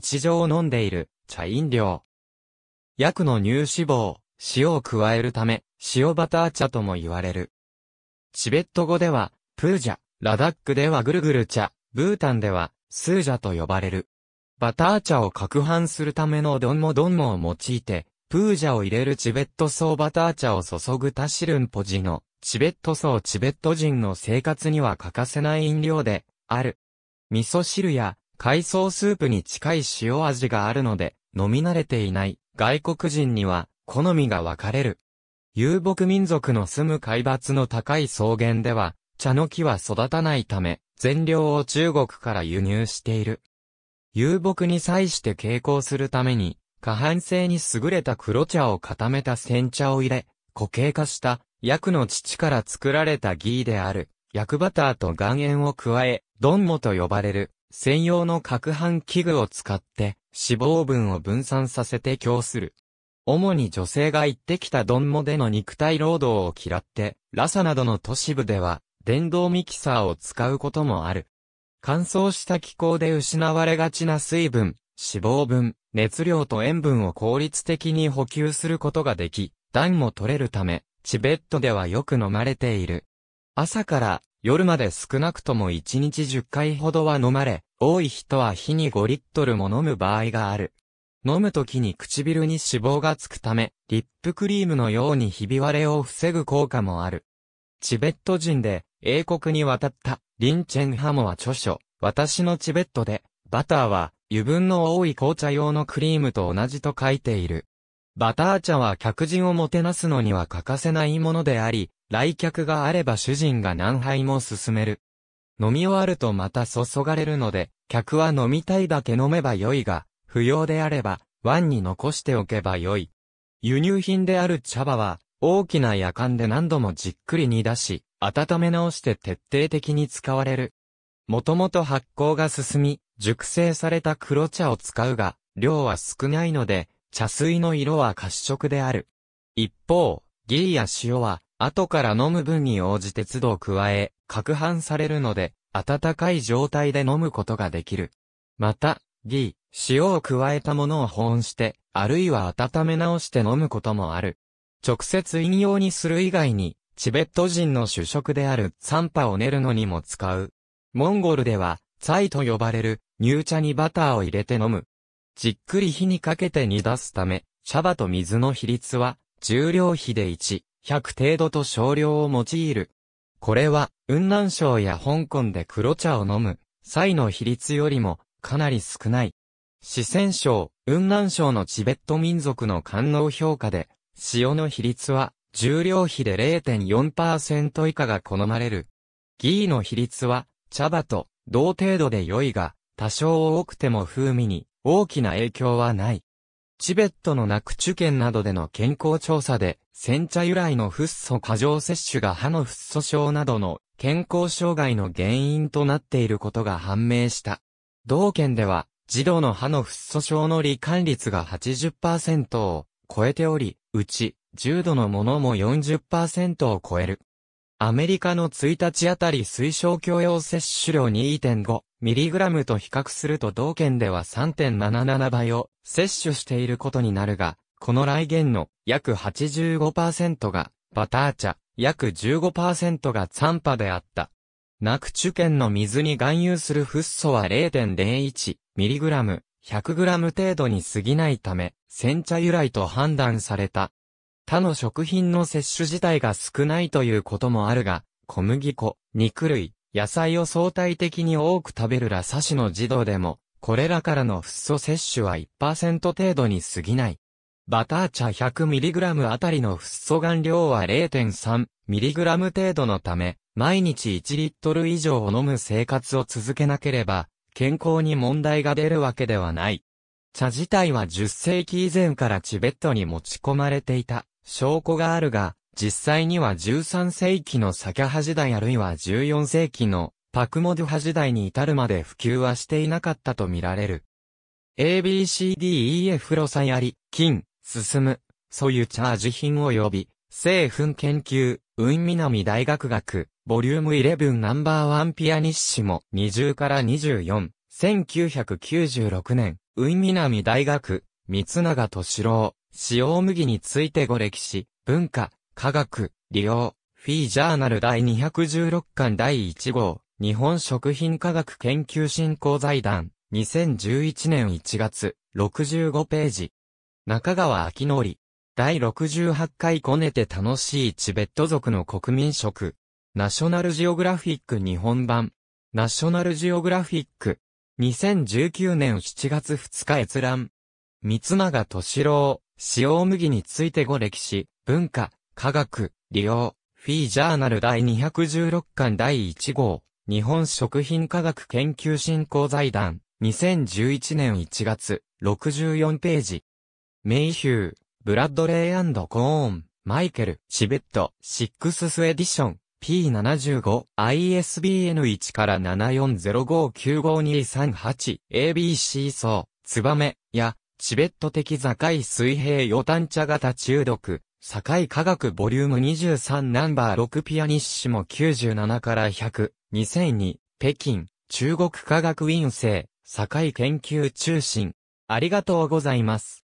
日常を飲んでいる茶飲料。薬の乳脂肪、塩を加えるため、塩バター茶とも言われる。チベット語では、プージャ、ラダックではぐるぐる茶、ブータンでは、スージャと呼ばれる。バター茶を攪拌するためのドンもドンもを用いて、プージャを入れるチベット層バター茶を注ぐタシルンポジの、チベット層チベット人の生活には欠かせない飲料で、ある。味噌汁や、海藻スープに近い塩味があるので、飲み慣れていない外国人には好みが分かれる。遊牧民族の住む海抜の高い草原では、茶の木は育たないため、全量を中国から輸入している。遊牧に際して傾向するために、過半性に優れた黒茶を固めた煎茶を入れ、固形化した、薬の乳から作られたギーである、薬バターと岩塩を加え、ドンモと呼ばれる、専用の攪拌器具を使って脂肪分を分散させて供する。主に女性が行ってきたドンモでの肉体労働を嫌って、ラサなどの都市部では電動ミキサーを使うこともある。乾燥した気候で失われがちな水分、脂肪分、熱量と塩分を効率的に補給することができ、暖も取れるため、チベットではよく飲まれている。朝から夜まで少なくとも1日10回ほどは飲まれ、多い人は日に5リットルも飲む場合がある。飲む時に唇に脂肪がつくため、リップクリームのようにひび割れを防ぐ効果もある。チベット人で英国に渡ったリンチェンハモは著書、私のチベットで、バターは油分の多い紅茶用のクリームと同じと書いている。バター茶は客人をもてなすのには欠かせないものであり、来客があれば主人が何杯も進める。飲み終わるとまた注がれるので、客は飲みたいだけ飲めばよいが、不要であれば、湾に残しておけばよい。輸入品である茶葉は、大きな夜間で何度もじっくり煮出し、温め直して徹底的に使われる。もともと発酵が進み、熟成された黒茶を使うが、量は少ないので、茶水の色は褐色である。一方、ギーや塩は、後から飲む分に応じて都度加え、攪拌されるので、温かい状態で飲むことができる。また、ギー、塩を加えたものを保温して、あるいは温め直して飲むこともある。直接飲用にする以外に、チベット人の主食であるサンパを練るのにも使う。モンゴルでは、ツァイと呼ばれる、乳茶にバターを入れて飲む。じっくり火にかけて煮出すため、茶葉と水の比率は、重量比で1、100程度と少量を用いる。これは、雲南省や香港で黒茶を飲む、際の比率よりも、かなり少ない。四川省、雲南省のチベット民族の官能評価で、塩の比率は、重量比で0.4%以下が好まれる。ギーの比率は、茶葉と、同程度で良いが、多少多くても風味に大きな影響はない。チベットのナクチュ県などでの健康調査で、煎茶由来のフッ素過剰摂取が歯のフッ素症などの健康障害の原因となっていることが判明した。同県では、児童の歯のフッ素症の罹患率が80%を超えており、うち、重度のものも40%を超える。アメリカの1日あたり推奨許容摂取量2.5ミリグラムと比較すると同県では3.77倍を摂取していることになるが、この来源の約85%がバター茶、約15%が残波であった。ナクチュ県の水に含有するフッ素は0 0 1ラム、1 0 0ム程度に過ぎないため、煎茶由来と判断された。他の食品の摂取自体が少ないということもあるが、小麦粉、肉類、野菜を相対的に多く食べるラサシの児童でも、これらからのフッ素摂取は1%程度に過ぎない。バター茶 100mg あたりのフッ素含量は 0.3mg 程度のため、毎日1リットル以上を飲む生活を続けなければ、健康に問題が出るわけではない。茶自体は10世紀以前からチベットに持ち込まれていた証拠があるが、実際には13世紀のサキャ派時代あるいは14世紀のパクモド派時代に至るまで普及はしていなかったとみられる。ABCDEF ロサヤリ、金、進む、ソユチャージ品及び、製粉研究、ナ南大学学、ボリューム11ナンバーワンピアニッシモ、20から24、1996年、ナ南大学、三永敏郎、塩麦についてご歴史、文化、科学、利用、フィージャーナル第216巻第1号、日本食品科学研究振興財団、2011年1月、65ページ。中川明則。第68回こねて楽しいチベット族の国民食。ナショナルジオグラフィック日本版。ナショナルジオグラフィック。2019年7月2日閲覧。三永敏郎、塩麦について5歴史、文化、科学、利用、フィージャーナル第216巻第1号、日本食品科学研究振興財団、2011年1月、64ページ。メイヒュー、ブラッドレイコーン、マイケル、チベット、6スエディション、P75、ISBN1 から7 4 0 5 9 5 2 3 8 ABC 層、ツバメ、や、チベット的境水平予探茶型中毒、堺科学ボリューム23ナンバー6ピアニッシモ97から100、2002、北京、中国科学院生、堺研究中心。ありがとうございます。